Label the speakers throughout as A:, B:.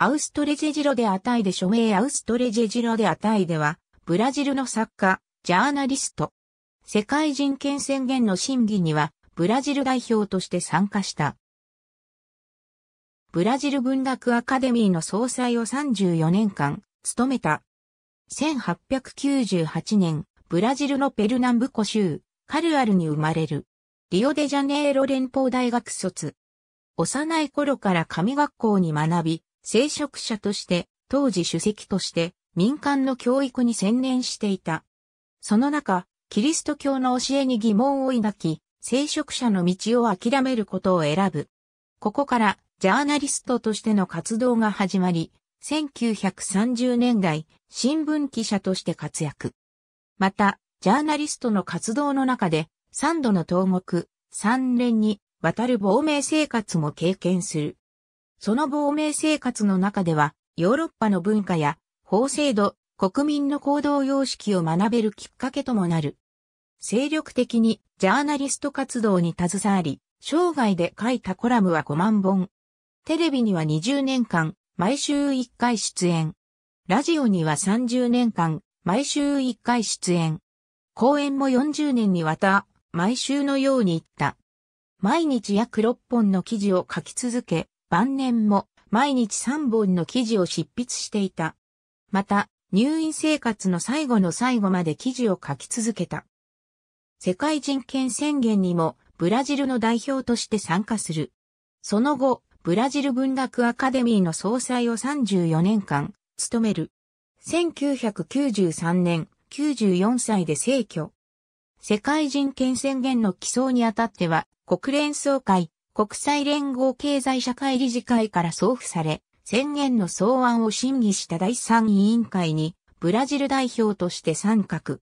A: アウストレジェジロでアタイで署名アウストレジェジロでアタイでは、ブラジルの作家、ジャーナリスト。世界人権宣言の審議には、ブラジル代表として参加した。ブラジル文学アカデミーの総裁を34年間、務めた。1898年、ブラジルのペルナンブコ州、カルアルに生まれる。リオデジャネイロ連邦大学卒。幼い頃から神学校に学び、聖職者として、当時主席として民間の教育に専念していた。その中、キリスト教の教えに疑問を抱き、聖職者の道を諦めることを選ぶ。ここから、ジャーナリストとしての活動が始まり、1930年代、新聞記者として活躍。また、ジャーナリストの活動の中で、3度の投獄、3連に、渡る亡命生活も経験する。その亡命生活の中では、ヨーロッパの文化や法制度、国民の行動様式を学べるきっかけともなる。精力的にジャーナリスト活動に携わり、生涯で書いたコラムは5万本。テレビには20年間、毎週1回出演。ラジオには30年間、毎週1回出演。公演も40年にわた、毎週のように行った。毎日約6本の記事を書き続け、晩年も毎日3本の記事を執筆していた。また、入院生活の最後の最後まで記事を書き続けた。世界人権宣言にもブラジルの代表として参加する。その後、ブラジル文学アカデミーの総裁を34年間務める。1993年、94歳で逝去。世界人権宣言の起草にあたっては、国連総会、国際連合経済社会理事会から送付され、宣言の草案を審議した第3委員会に、ブラジル代表として参画。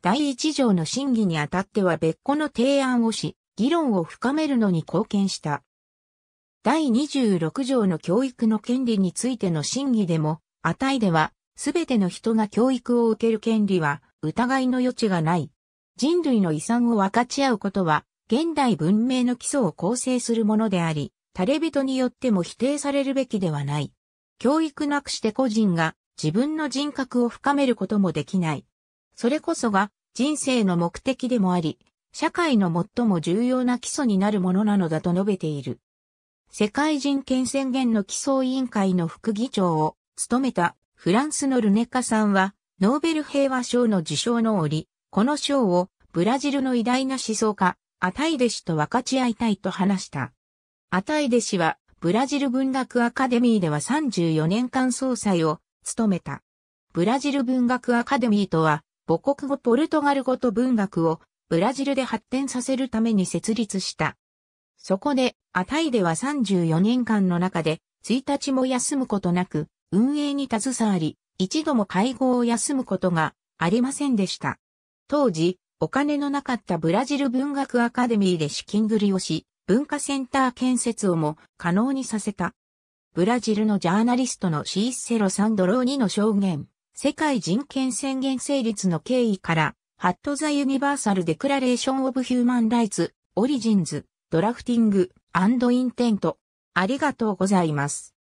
A: 第1条の審議にあたっては別個の提案をし、議論を深めるのに貢献した。第26条の教育の権利についての審議でも、値では、すべての人が教育を受ける権利は、疑いの余地がない。人類の遺産を分かち合うことは、現代文明の基礎を構成するものであり、タレ人によっても否定されるべきではない。教育なくして個人が自分の人格を深めることもできない。それこそが人生の目的でもあり、社会の最も重要な基礎になるものなのだと述べている。世界人権宣言の基礎委員会の副議長を務めたフランスのルネカさんは、ノーベル平和賞の受賞の折、この賞をブラジルの偉大な思想家、アタイデ氏と分かち合いたいと話した。アタイデ氏は、ブラジル文学アカデミーでは34年間総裁を務めた。ブラジル文学アカデミーとは、母国語ポルトガル語と文学をブラジルで発展させるために設立した。そこで、アタイでは34年間の中で、1日も休むことなく、運営に携わり、一度も会合を休むことがありませんでした。当時、お金のなかったブラジル文学アカデミーで資金繰りをし、文化センター建設をも可能にさせた。ブラジルのジャーナリストのシーセロ・サンドローニの証言、世界人権宣言成立の経緯から、ハット・ザ・ユニバーサル・デクラレーション・オブ・ヒューマン・ライツ、オリジンズ、ドラフティング、アンド・インテント。ありがとうございます。